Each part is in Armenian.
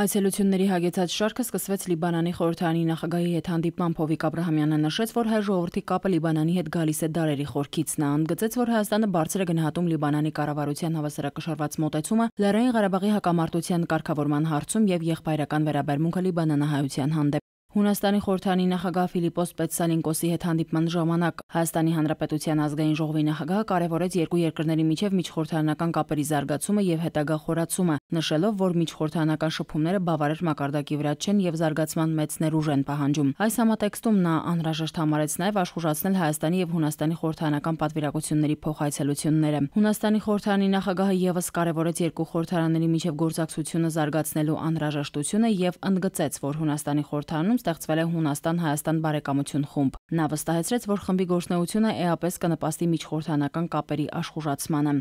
Այցելությունների հագեցած շարքը սկսվեց Լիբանանի խորհրդարանի նախագահի հետ հանդիպմամբ Հովիկ Աբ รา համյանը նշեց, որ հայ ժողովրդի կապը Լիբանանի հետ գալիս է դարերի խորքից։ Նա ընդգծեց, որ Հայաստանը բարձր է գնահատում Լիբանանի կառավարության հավասարակշռված մոտեցումը Լեռնային Ղարաբաղի հակամարտության կարգավորման հարցում եւ եղբայրական վերաբերմունքը լիբանանահայության հանդեպ։ Հունաստանի խորհրդանի նախագահ Ֆիլիպոս Պետսալինկոսի հետ հանդիպման ժամանակ Հայաստանի Հանրապետության ազգային ժողովի նախագահը կարևորեց երկու երկրների միջև միջխորհրդանական կապերի զարգացումը եւ հետագա խորացումը, նշելով, որ միջխորհրդանական շփումները բավարար մակարդակի վրա չեն եւ զարգացման մեծ ներուժ են պահանջում։ Այս համատեքստում նա անհրաժեշտ համարեց նաեւ աշխուժացնել Հայաստանի եւ Հունաստանի խորհրդանական պատվիրակությունների փոխայցելությունները։ Հունաստանի խորհրդանի նախագահը եւս կարևորեց երկու խորհրդարանների միջև գործակցությունը զարգացնելու անհրաժեշտությունը եւ ընդգծեց, որ Հունաստանի խորհրդանում ստեղծվել է Հունաստան-Հայաստան բարեկամություն խումբ։ Նա վստահեցրեց, որ խմբի գործունեությունը էապես կնպաստի միջխորհրդանական կապերի աշխուժացմանը։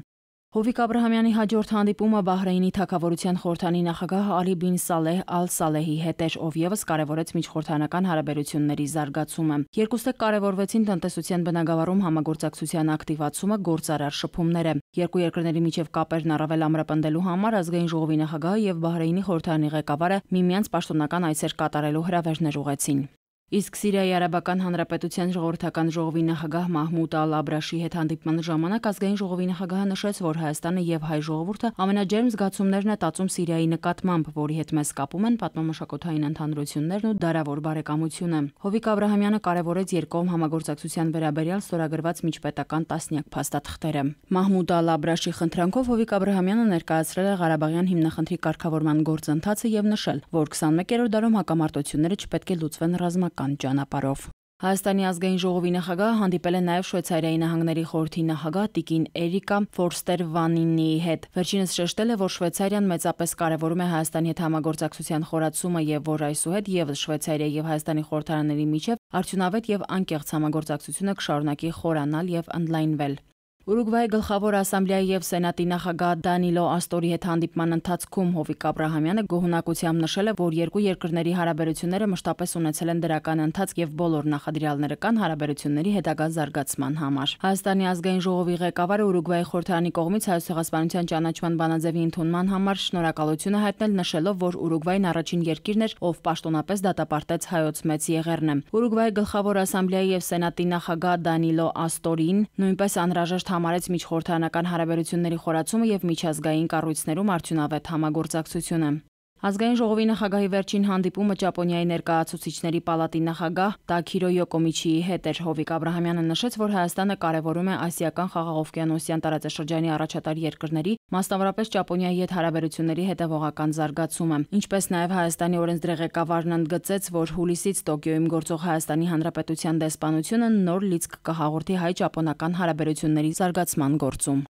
Հովիկ Աբ รา համյանի հաջորդ հանդիպումը Բահրեյնի թակավորության խորհրդանի նախագահ Ալի բին Սալեհ Ալ-Սալեհի հետ էր, ով եւս կարևորեց միջխորհրդանական հարաբերությունների զարգացումը։ Երկուստեք կարևորվեցին տնտեսության բնագավառում համագործակցության ակտիվացումը, գործարար շփումները։ Երկու երկրների միջև կապերն առավել ամրապնդելու համար ազգային ժողովի նախագահը եւ Բահրեյնի խորհրդանի ղեկավարը միմյանց պաշտոնական այցեր կատարելու հրավերներ ուղեցին։ Իսկ Սիրիայի Արաբական Հանրապետության ժողովրդական ժողովի նախագահ Մահմուդ Ալ-Աբրաշի հետ հանդիպման ժամանակ ազգային ժողովի նախագահը նշեց, որ Հայաստանը եւ հայ ժողովուրդը ամենաջերմ զգացումներն է տածում Սիրիայի նկատմամբ, որի հետ մեզ կապում են պատմամշակութային ընդհանրություններն ու դարավոր բարեկամությունը։ Հովիկ Աբրահամյանը կարևորեց երկկողմ համագործակցության վերաբերյալ ստորագրված միջպետական տասնյակ փաստաթղթերը։ Մահմուդ Ալ-Աբրաշի խնդրանքով Հովիկ Աբրահամյանը ներկայացրել է Ղարաբաղյան հիմնախնդրի կարգավորման գործընթացը եւ նշել, որ 21-րդ դարում հակամարտությունները չպետք է լուծվեն ռազմական քաղաքական ճանապարհով։ Հայաստանի ազգային ժողովի նախագահը հանդիպել է նաև Շվեյցարիայի նահանգների խորհրդի նախագահ Տիկին Էրիկա Ֆորստեր Վանինիի հետ։ Վերջինս շեշտել է, որ Շվեյցարիան մեծապես կարևորում է Հայաստանի հետ համագործակցության խորացումը եւ որ այսուհետ եւս Շվեյցարիայի եւ Հայաստանի խորհրդարանների միջև արդյունավետ եւ անկեղծ համագործակցությունը կշարունակի խորանալ եւ ընդլայնվել։ Ուրուգվայի գլխավոր ասամբլեայի եւ սենատի նախագահ Դանիլո Աստորի հետ հանդիպման ընթացքում Հովիկ Աբրահամյանը գոհունակությամբ նշել է, որ երկու երկրների հարաբերությունները մշտապես ունեցել են դրական ընթացք եւ բոլոր նախադրյալները կան հարաբերությունների հետագա զարգացման համար։ Հայաստանի ազգային ժողովի ղեկավարը Ուրուգվայի խորհրդարանի կողմից հայոց ցեղասպանության ճանաչման բանաձևի ընդունման համար շնորհակալությունը հայտնել նշելով, որ Ուրուգվային առաջին երկիրն էր, ով պաշտոնապես դատապարտեց հայոց մեծ եղերնը։ Ուրուգվայի գլխավոր ասամբլեայի եւ սենատի նախագահ Դանիլո Աստորին նույնպես անհրաժեշտ համարեց միջխորհրդարանական հարաբերությունների խորացումը եւ միջազգային կառույցներում արդյունավետ համագործակցությունը։ Ազգային ժողովի նախագահի վերջին հանդիպումը Ճապոնիայի ներկայացուցիչների պալատի նախագահ Տաքիրո Յոկոմիչիի հետ էր։ Հովիկ Աբ รา համյանը նշեց, որ Հայաստանը կարևորում է ասիական խաղաղօվկիանոսյան տարածաշրջանի առաջատար երկրների, մասնավորապես Ճապոնիայի հետ հարաբերությունների հետևողական զարգացումը։ Ինչպես նաև Հայաստանի օրենսդրեղեկավարն ընդգծեց, որ հուլիսից Տոկիոյում գործող Հայաստանի Հանրապետության դեսպանությունը նոր լիցք կհաղորդի հայ-ճապոնական հարաբերությունների զարգացման գործում։